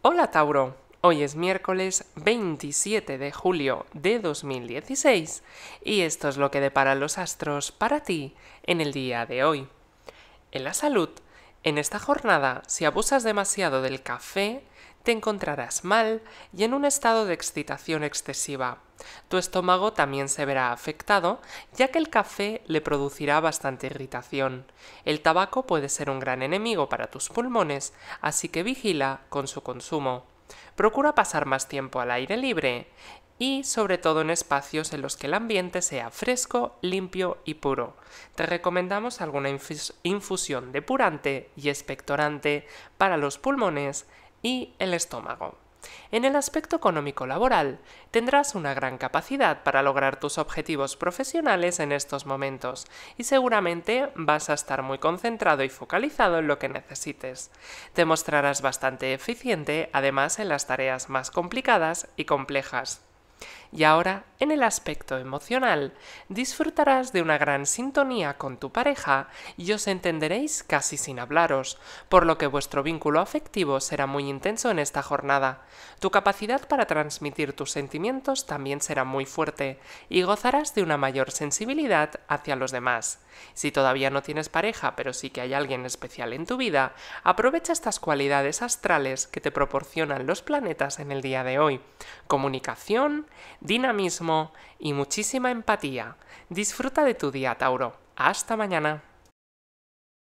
Hola Tauro, hoy es miércoles 27 de julio de 2016 y esto es lo que depara los astros para ti en el día de hoy. En la salud, en esta jornada, si abusas demasiado del café, encontrarás mal y en un estado de excitación excesiva. Tu estómago también se verá afectado, ya que el café le producirá bastante irritación. El tabaco puede ser un gran enemigo para tus pulmones, así que vigila con su consumo. Procura pasar más tiempo al aire libre y sobre todo en espacios en los que el ambiente sea fresco, limpio y puro. Te recomendamos alguna infusión depurante y expectorante para los pulmones y el estómago. En el aspecto económico laboral, tendrás una gran capacidad para lograr tus objetivos profesionales en estos momentos y seguramente vas a estar muy concentrado y focalizado en lo que necesites. Te mostrarás bastante eficiente, además, en las tareas más complicadas y complejas. Y ahora, en el aspecto emocional, disfrutarás de una gran sintonía con tu pareja y os entenderéis casi sin hablaros, por lo que vuestro vínculo afectivo será muy intenso en esta jornada. Tu capacidad para transmitir tus sentimientos también será muy fuerte y gozarás de una mayor sensibilidad hacia los demás. Si todavía no tienes pareja, pero sí que hay alguien especial en tu vida, aprovecha estas cualidades astrales que te proporcionan los planetas en el día de hoy. Comunicación, dinamismo y muchísima empatía. Disfruta de tu día, Tauro. Hasta mañana.